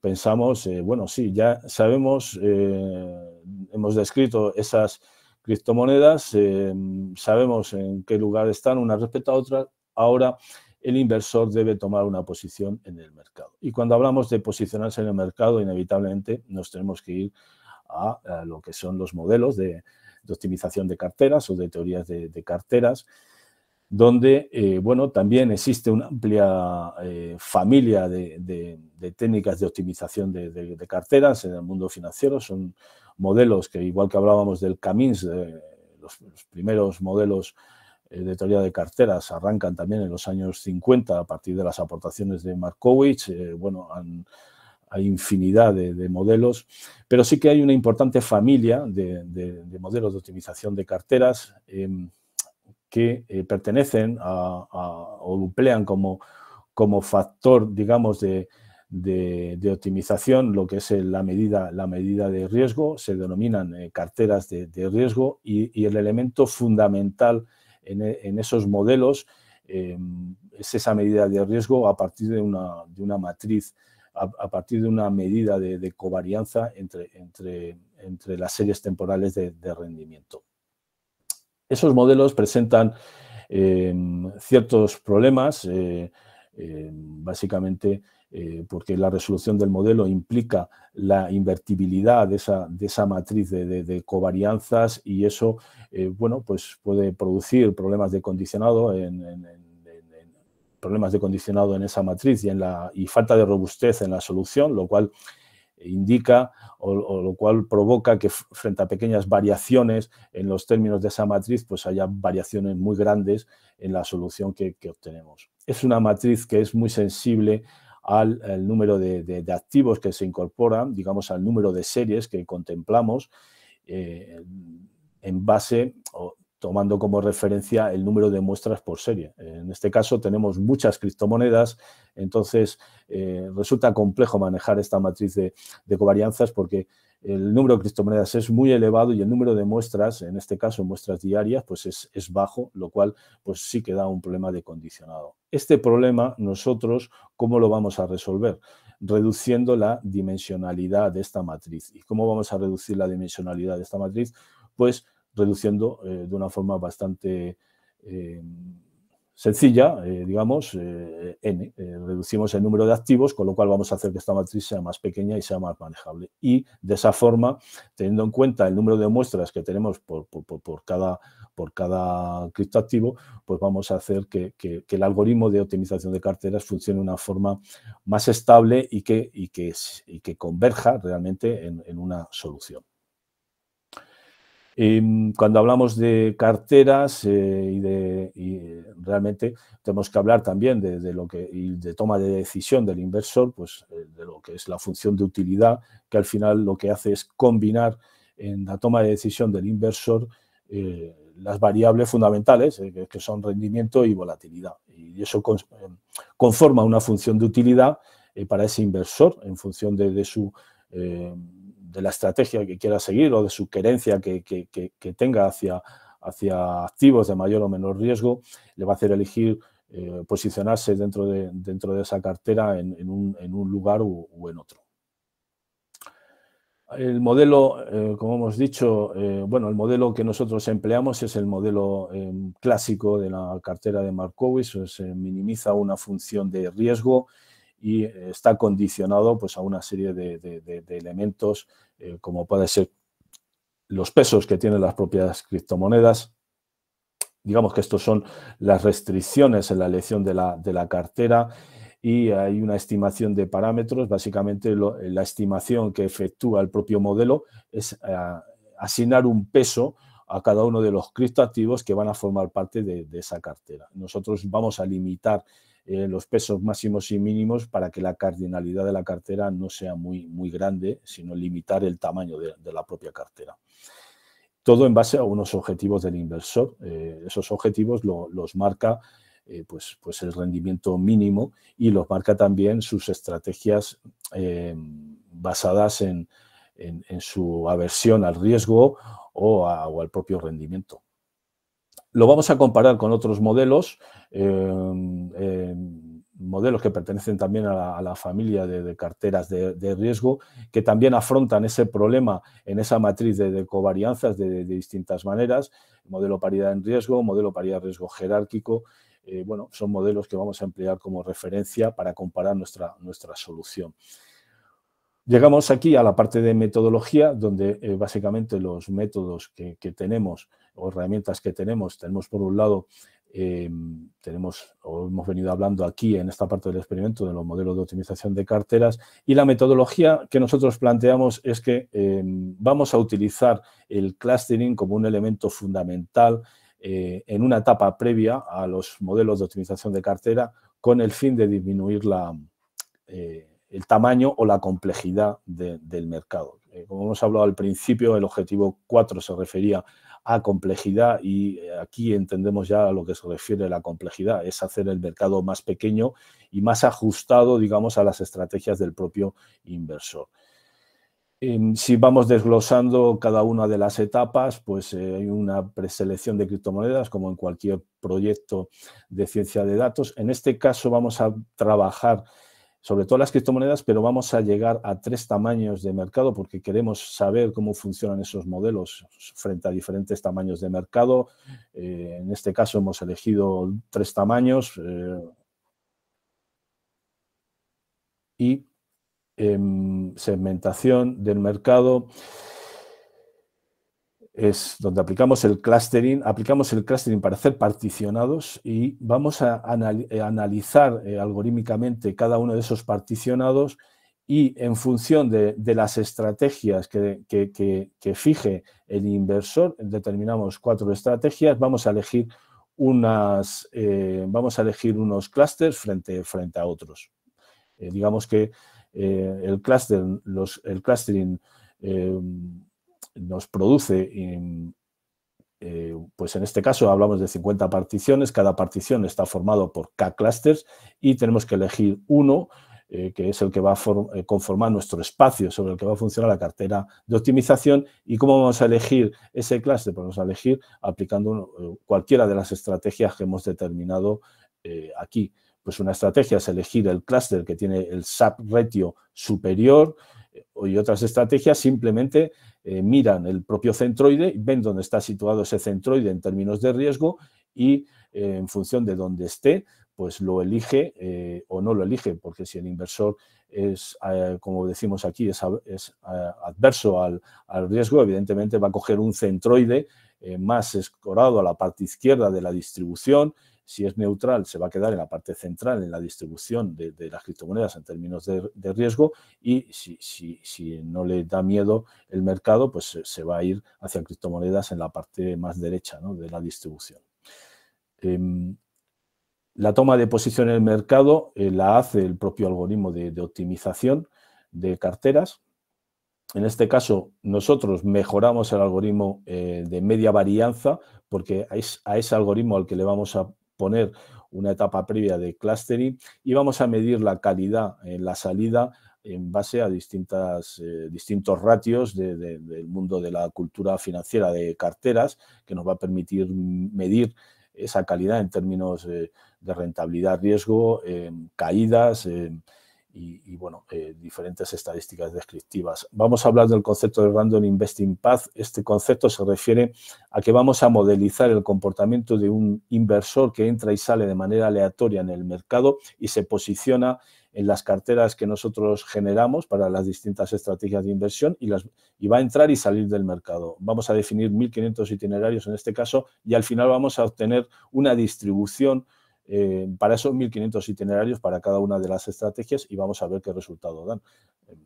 pensamos, bueno, sí, ya sabemos, hemos descrito esas criptomonedas, eh, sabemos en qué lugar están unas respecto a otras, ahora el inversor debe tomar una posición en el mercado. Y cuando hablamos de posicionarse en el mercado, inevitablemente nos tenemos que ir a, lo que son los modelos de, optimización de carteras o de teorías de, carteras, donde, eh, bueno, también existe una amplia eh, familia de, de, técnicas de optimización de, carteras en el mundo financiero, son modelos que, igual que hablábamos del Camins, eh, los, primeros modelos eh, de teoría de carteras arrancan también en los años 50 a partir de las aportaciones de Markowitz. Eh, bueno, hay infinidad de, modelos, pero sí que hay una importante familia de, modelos de optimización de carteras em, que pertenecen a, o emplean como factor, digamos, de, de, optimización, lo que es eh, la medida, la medida de riesgo, se denominan eh, carteras de, riesgo y, el elemento fundamental en, eh, esos modelos em, es esa medida de riesgo a partir de una, matriz, a, partir de una medida de, covarianza entre, las series temporales de, rendimiento. Esos modelos presentan em, ciertos problemas, em, básicamente eh, porque la resolución del modelo implica la invertibilidad de esa, matriz de, covarianzas y eso eh, bueno, pues puede producir problemas de condicionado en, problemas de condicionado en esa matriz y, en la, falta de robustez en la solución, lo cual indica o, lo cual provoca que frente a pequeñas variaciones en los términos de esa matriz, pues haya variaciones muy grandes en la solución que obtenemos. Es una matriz que es muy sensible al, número de, activos que se incorporan, digamos, al número de series que contemplamos eh, en base, tomando como referencia el número de muestras por serie. En este caso tenemos muchas criptomonedas, entonces eh, resulta complejo manejar esta matriz de, covarianzas porque el número de criptomonedas es muy elevado y el número de muestras, en este caso muestras diarias, pues es, bajo, lo cual pues sí que da un problema de condicionado. Este problema nosotros, ¿cómo lo vamos a resolver? Reduciendo la dimensionalidad de esta matriz. ¿Y cómo vamos a reducir la dimensionalidad de esta matriz? Pues reduciendo eh, de una forma bastante eh, sencilla, eh, digamos, n. reducimos el número de activos, con lo cual vamos a hacer que esta matriz sea más pequeña y sea más manejable. Y de esa forma, teniendo en cuenta el número de muestras que tenemos por, cada, por criptoactivo, pues vamos a hacer que, el algoritmo de optimización de carteras funcione de una forma más estable y que, converja realmente en una solución. Em, cuando hablamos de carteras eh, y de realmente tenemos que hablar también de, lo que de toma de decisión del inversor, pues eh, de lo que es la función de utilidad, que al final lo que hace es combinar en la toma de decisión del inversor eh, las variables fundamentales, que son rendimiento y volatilidad. Y eso em, conforma una función de utilidad para ese inversor en función de su em, de la estrategia que quiera seguir o de su querencia que, tenga hacia, hacia activos de mayor o menor riesgo, le va a hacer elegir eh, posicionarse dentro de, dentro de esa cartera en, un, lugar u, en otro. El modelo, eh, como hemos dicho, eh, bueno, el modelo que nosotros empleamos es el modelo clásico de la cartera de Markowitz, se minimiza una función de riesgo y eh, está condicionado pues, a una serie de, elementos eh, como puede ser los pesos que tienen las propias criptomonedas. Digamos que estas son las restricciones en la elección de la, la cartera y hay una estimación de parámetros. Básicamente eh, la estimación que efectúa el propio modelo es asignar un peso a cada uno de los criptoactivos que van a formar parte de, esa cartera. Nosotros vamos a limitar eh, los pesos máximos y mínimos para que la cardinalidad de la cartera no sea muy, muy grande, sino limitar el tamaño de, la propia cartera. Todo en base a unos objetivos del inversor. Eh, esos objetivos los marca eh, pues, pues el rendimiento mínimo y los marca también sus estrategias basadas en, su aversión al riesgo o al propio rendimiento. Lo vamos a comparar con otros modelos, eh, eh, modelos que pertenecen también a la, familia de, carteras de, riesgo, que también afrontan ese problema en esa matriz de, covarianzas de, distintas maneras, modelo paridad en riesgo, modelo paridad riesgo jerárquico, eh, bueno, son modelos que vamos a emplear como referencia para comparar nuestra, nuestra solución. Llegamos aquí a la parte de metodología, donde básicamente los métodos que tenemos herramientas que tenemos. Tenemos por un lado, eh, tenemos hemos venido hablando aquí en esta parte del experimento de los modelos de optimización de carteras y la metodología que nosotros planteamos es que eh, vamos a utilizar el clustering como un elemento fundamental eh, en una etapa previa a los modelos de optimización de cartera con el fin de disminuir la, el tamaño o la complejidad del mercado eh, como hemos hablado al principio, el objetivo 4 se refería a complejidad y eh, aquí entendemos ya a lo que se refiere la complejidad, es hacer el mercado más pequeño y más ajustado, digamos, a las estrategias del propio inversor. Em, si vamos desglosando cada una de las etapas, pues eh, hay una preselección de criptomonedas, como en cualquier proyecto de ciencia de datos. En este caso vamos a trabajar sobre todo las criptomonedas, pero vamos a llegar a tres tamaños de mercado porque queremos saber cómo funcionan esos modelos frente a diferentes tamaños de mercado. Eh, en este caso hemos elegido tres tamaños. Eh, y em, segmentación del mercado es donde aplicamos el clustering, aplicamos el clustering para hacer particionados y vamos a eh, analizar eh, algorítmicamente cada uno de esos particionados y en función de, las estrategias que, fije el inversor, determinamos cuatro estrategias, vamos a elegir, unas, eh, vamos a elegir unos clusters frente, frente a otros. digamos que el clustering nos produce, eh, pues en este caso hablamos de 50 particiones, cada partición está formado por K clusters y tenemos que elegir uno eh, que es el que va a eh, conformar nuestro espacio sobre el que va a funcionar la cartera de optimización y cómo vamos a elegir ese cluster, pues vamos a elegir aplicando cualquiera de las estrategias que hemos determinado aquí. Pues una estrategia es elegir el cluster que tiene el SAP Retio superior, y otras estrategias simplemente eh, miran el propio centroide, ven dónde está situado ese centroide en términos de riesgo y eh, en función de dónde esté, pues lo elige eh, o no lo elige, porque si el inversor es, como decimos aquí, es, adverso al, al, riesgo, evidentemente va a coger un centroide más escorado a la parte izquierda de la distribución si es neutral, se va a quedar en la parte central, en la distribución de, de las criptomonedas en términos de, riesgo y si, si, no le da miedo el mercado, pues eh, se, va a ir hacia criptomonedas en la parte más derecha de la distribución. Em, la toma de posición en el mercado eh, la hace el propio algoritmo de, optimización de carteras, en este caso, nosotros mejoramos el algoritmo eh, de media varianza porque a ese algoritmo al que le vamos a poner una etapa previa de clustering y vamos a medir la calidad en la salida en base a eh, distintos ratios del mundo de la cultura financiera de carteras, que nos va a permitir medir esa calidad en términos eh, de rentabilidad, riesgo, caídas, y, bueno, eh, diferentes estadísticas descriptivas. Vamos a hablar del concepto de Random Investing Path. Este concepto se refiere a que vamos a modelizar el comportamiento de un inversor que entra y sale de manera aleatoria en el mercado y se posiciona en las carteras que nosotros generamos para las distintas estrategias de inversión y, las, y va a entrar y salir del mercado. Vamos a definir 1.500 itinerarios en este caso y al final vamos a obtener una distribución eh, para eso, 1.500 itinerarios para cada una de las estrategias y vamos a ver qué resultado dan. Em,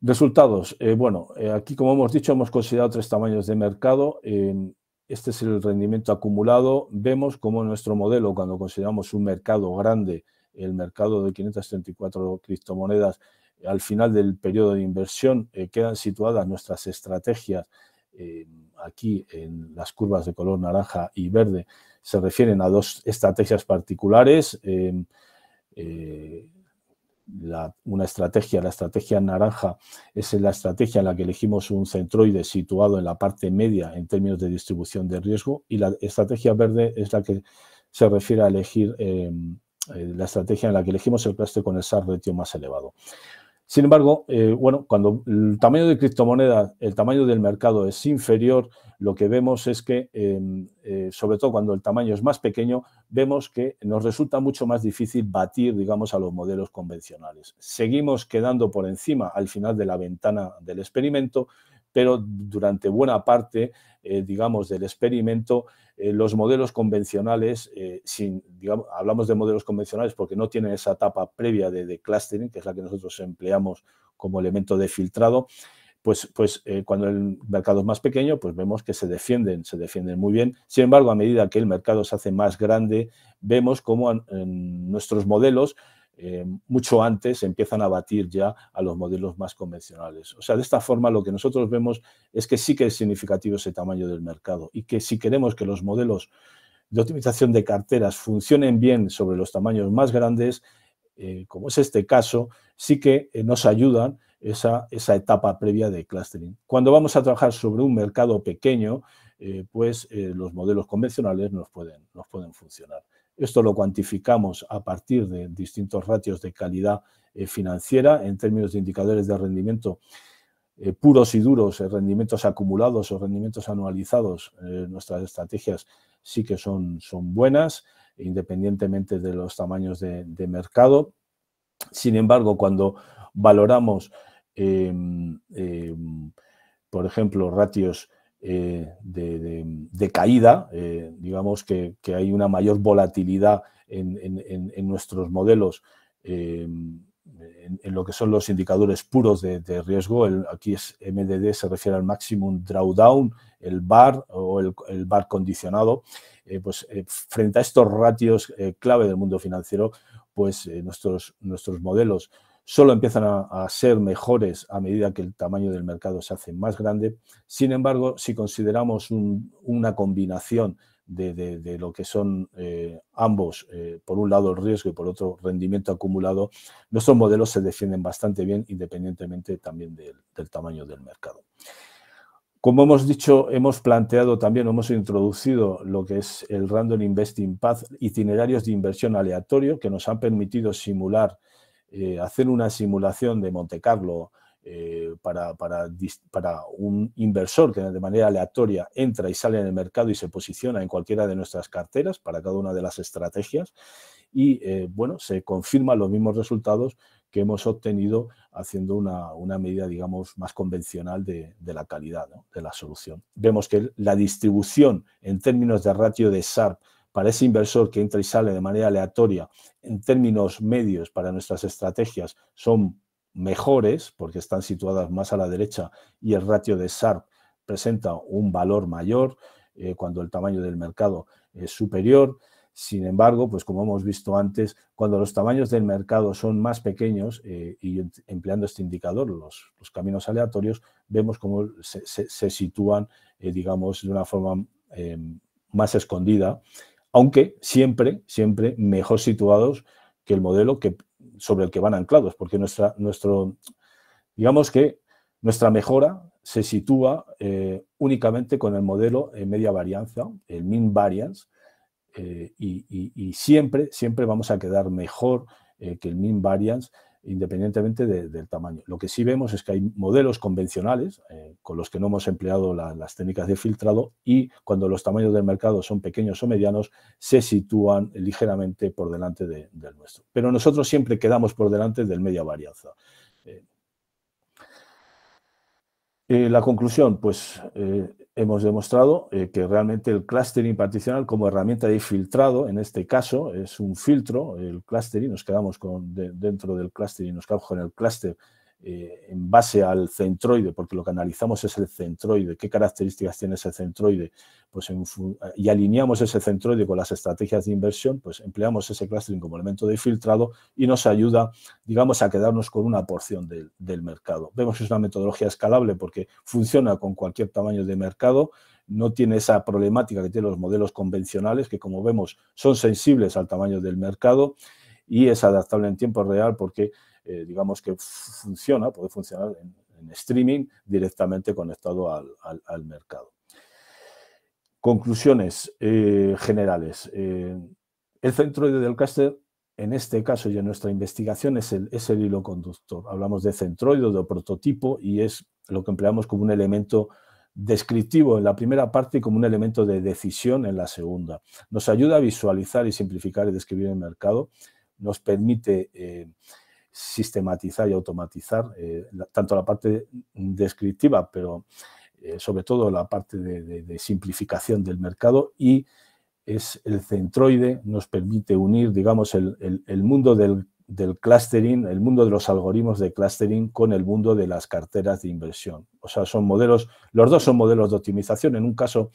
resultados. Eh, bueno, eh, aquí como hemos dicho hemos considerado tres tamaños de mercado. Em, este es el rendimiento acumulado. Vemos cómo nuestro modelo, cuando consideramos un mercado grande, el mercado de 534 criptomonedas, al final del periodo de inversión quedan situadas nuestras estrategias em, aquí en las curvas de color naranja y verde se refieren a dos estrategias particulares. Eh, eh, una estrategia, la estrategia naranja, es la estrategia en la que elegimos un centroide situado en la parte media en términos de distribución de riesgo y la estrategia verde es la que se refiere a elegir eh, la estrategia en la que elegimos el clúster con el SAR ratio más elevado. Sin embargo, eh, bueno, cuando el tamaño de criptomonedas, el tamaño del mercado es inferior, lo que vemos es que, em, eh, sobre todo cuando el tamaño es más pequeño, vemos que nos resulta mucho más difícil batir, digamos, a los modelos convencionales. Seguimos quedando por encima al final de la ventana del experimento, pero durante buena parte, eh, digamos, del experimento, eh, los modelos convencionales, eh, sin, hablamos de modelos convencionales porque no tienen esa etapa previa de, clustering, que es la que nosotros empleamos como elemento de filtrado, pues, pues cuando el mercado es más pequeño, pues vemos que se defienden, se defienden muy bien. Sin embargo, a medida que el mercado se hace más grande, vemos cómo en nuestros modelos eh, mucho antes empiezan a batir ya a los modelos más convencionales. O sea, de esta forma lo que nosotros vemos es que sí que es significativo ese tamaño del mercado y que si queremos que los modelos de optimización de carteras funcionen bien sobre los tamaños más grandes, eh, como es este caso, sí que eh, nos ayudan esa, esa, etapa previa de clustering. Cuando vamos a trabajar sobre un mercado pequeño, pues los modelos convencionales pueden, nos pueden funcionar. Esto lo cuantificamos a partir de distintos ratios de calidad eh, financiera en términos de indicadores de rendimiento eh, puros y duros, eh, rendimientos acumulados o rendimientos anualizados. nuestras estrategias sí que son, son buenas, independientemente de los tamaños de mercado. Sin embargo, cuando valoramos, em, em, por ejemplo, ratios eh, de, caída, eh, digamos que, hay una mayor volatilidad en, nuestros modelos, eh, en, lo que son los indicadores puros de, riesgo. aquí es MDD, se refiere al maximum drawdown, el bar o el, el bar condicionado. pues frente a estos ratios clave del mundo financiero, pues nuestros, nuestros modelos solo empiezan a, ser mejores a medida que el tamaño del mercado se hace más grande. Sin embargo, si consideramos una combinación de, lo que son eh, ambos, eh, por un lado el riesgo y por otro rendimiento acumulado, nuestros modelos se defienden bastante bien independientemente también del, del tamaño del mercado. Como hemos dicho, hemos planteado también, hemos introducido lo que es el Random Investing Path, itinerarios de inversión aleatorio que nos han permitido simular eh, hacer una simulación de Monte Carlo eh, para, para, un inversor que de manera aleatoria entra y sale en el mercado y se posiciona en cualquiera de nuestras carteras para cada una de las estrategias. Y eh, bueno, se confirman los mismos resultados que hemos obtenido haciendo una, medida, digamos, más convencional de, la calidad de la solución. Vemos que la distribución en términos de ratio de SARP para ese inversor que entra y sale de manera aleatoria en términos medios para nuestras estrategias son mejores porque están situadas más a la derecha y el ratio de SARP presenta un valor mayor eh, cuando el tamaño del mercado es superior. Sin embargo, pues como hemos visto antes, cuando los tamaños del mercado son más pequeños eh, y empleando este indicador, los, caminos aleatorios, vemos cómo se, sitúan, eh, digamos, de una forma em, más escondida aunque siempre, siempre mejor situados que el modelo sobre el que van anclados, porque nuestra, nuestro, digamos que nuestra mejora se sitúa eh, únicamente con el modelo en media varianza, el mean variance, eh, y, siempre, siempre vamos a quedar mejor eh, que el mean variance independientemente del tamaño. Lo que sí vemos es que hay modelos convencionales eh, con los que no hemos empleado las técnicas de filtrado y cuando los tamaños del mercado son pequeños o medianos, se sitúan ligeramente por delante del nuestro. Pero nosotros siempre quedamos por delante del media varianza. Eh, la conclusión, pues eh, hemos demostrado eh, que realmente el clustering particional como herramienta de filtrado, en este caso, es un filtro, el clustering, nos quedamos con, dentro del clustering, nos quedamos con el cluster eh, en base al centroide, porque lo que analizamos es el centroide, qué características tiene ese centroide, pues y alineamos ese centroide con las estrategias de inversión, pues empleamos ese clustering como elemento de filtrado y nos ayuda, digamos, a quedarnos con una porción del mercado. Vemos que es una metodología escalable porque funciona con cualquier tamaño de mercado, no tiene esa problemática que tienen los modelos convencionales, que como vemos son sensibles al tamaño del mercado y es adaptable en tiempo real porque eh, digamos que funciona, puede funcionar en, streaming directamente conectado al, mercado. Conclusiones eh, generales. Eh, el centroide del caster en este caso y en nuestra investigación, es el, hilo conductor. Hablamos de centroide, de prototipo, y es lo que empleamos como un elemento descriptivo en la primera parte y como un elemento de decisión en la segunda. Nos ayuda a visualizar y simplificar y describir el mercado. Nos permite sistematizar y automatizar eh, tanto la parte descriptiva, pero eh, sobre todo la parte de, simplificación del mercado y es el centroide, nos permite unir, digamos, el, mundo del, del clustering, el mundo de los algoritmos de clustering con el mundo de las carteras de inversión. O sea, son modelos, los dos son modelos de optimización. En un caso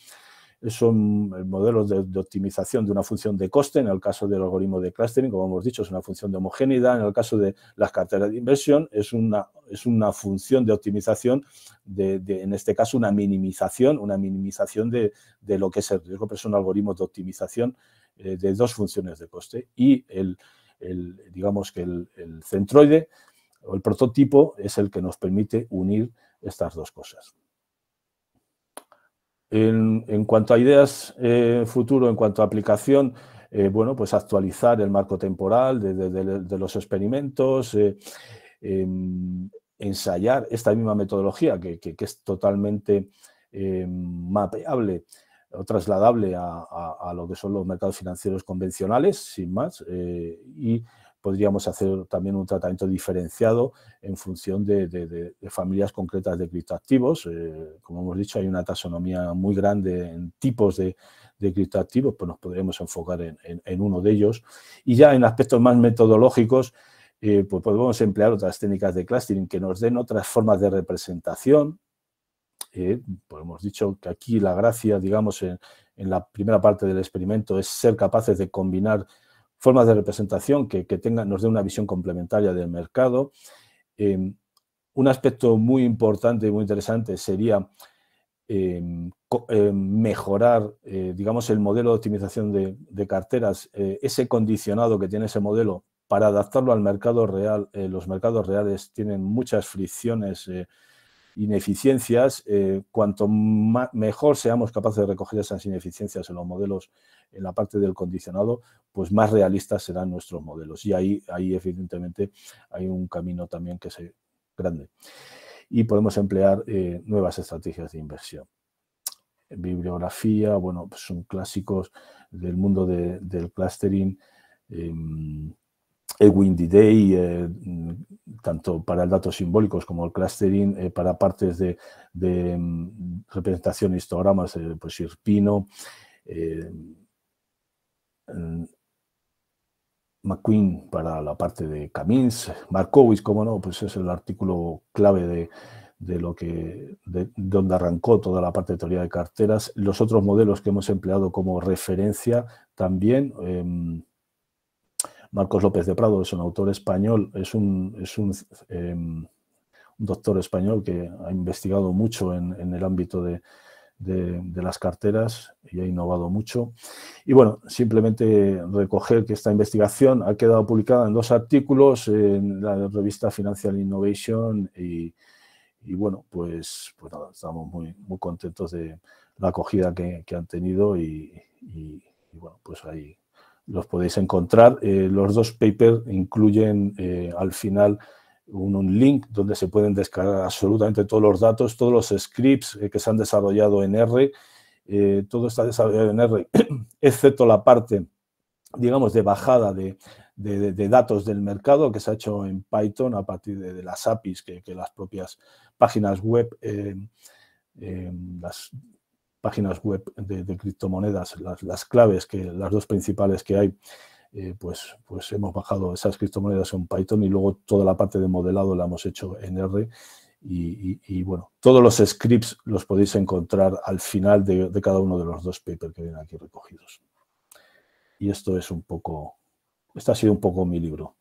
son eh, modelos de, optimización de una función de coste, en el caso del algoritmo de clustering, como hemos dicho, es una función de homogeneidad, en el caso de las carteras de inversión es una, función de optimización, de, en este caso una minimización, una minimización de, lo que es el riesgo, pero son algoritmos de optimización eh, de dos funciones de coste. Y el, digamos que el centroide o el prototipo es el que nos permite unir estas dos cosas. En, cuanto a ideas eh, futuro, en cuanto a aplicación, eh, bueno, pues actualizar el marco temporal de, los experimentos, eh, em, ensayar esta misma metodología que, es totalmente em, mapeable o trasladable a, a, lo que son los mercados financieros convencionales, sin más, y podríamos hacer también un tratamiento diferenciado en función de, familias concretas de criptoactivos. Eh, como hemos dicho, hay una taxonomía muy grande en tipos de, criptoactivos, pues nos podríamos enfocar en, uno de ellos. Y ya en aspectos más metodológicos, eh, pues podemos emplear otras técnicas de clustering que nos den otras formas de representación. Eh, pues hemos dicho que aquí la gracia, digamos, en la primera parte del experimento es ser capaces de combinar formas de representación que, nos dé una visión complementaria del mercado. Em, un aspecto muy importante y muy interesante sería em, em, mejorar, eh, digamos, el modelo de optimización de, de carteras, eh, ese condicionado que tiene ese modelo para adaptarlo al mercado real. Eh, los mercados reales tienen muchas fricciones ineficiencias, eh, cuanto mejor seamos capaces de recoger esas ineficiencias en los modelos, en la parte del condicionado, pues más realistas serán nuestros modelos. Y ahí, ahí evidentemente, hay un camino también que es grande. Y podemos emplear eh, nuevas estrategias de inversión. Bibliografía, bueno, pues son clásicos del mundo del clustering. El em, Windy Day, eh, tanto para el datos simbólicos como el clustering, eh, para partes de, mm, representación de histogramas, eh, pues Irpino, eh, mm, McQueen para la parte de Camins, Markowitz, como no, pues es el artículo clave de, de lo que de donde arrancó toda la parte de teoría de carteras. Los otros modelos que hemos empleado como referencia también em, Marcos López de Prado es un autor español, es un, es un, em, un doctor español que ha investigado mucho en, el ámbito de, de, las carteras y ha innovado mucho. Y bueno, simplemente recoger que esta investigación ha quedado publicada en dos artículos en la revista Financial Innovation y, y bueno, pues, pues estamos muy, muy contentos de la acogida que, que han tenido y, y bueno, pues ahí los podéis encontrar. Eh, los dos papers incluyen eh, al final un, link donde se pueden descargar absolutamente todos los datos, todos los scripts eh, que se han desarrollado en R, todo está desarrollado en R, excepto la parte, digamos, de bajada de, datos del mercado que se ha hecho en Python a partir de, las APIs que, que, las propias páginas web, las páginas web de, criptomonedas, las, claves, que las dos principales que hay, eh, pues, pues hemos bajado esas criptomonedas en Python y luego toda la parte de modelado la hemos hecho en R. Y, bueno, todos los scripts los podéis encontrar al final de, de cada uno de los dos papers que vienen aquí recogidos. Y esto es un poco, este ha sido un poco mi libro.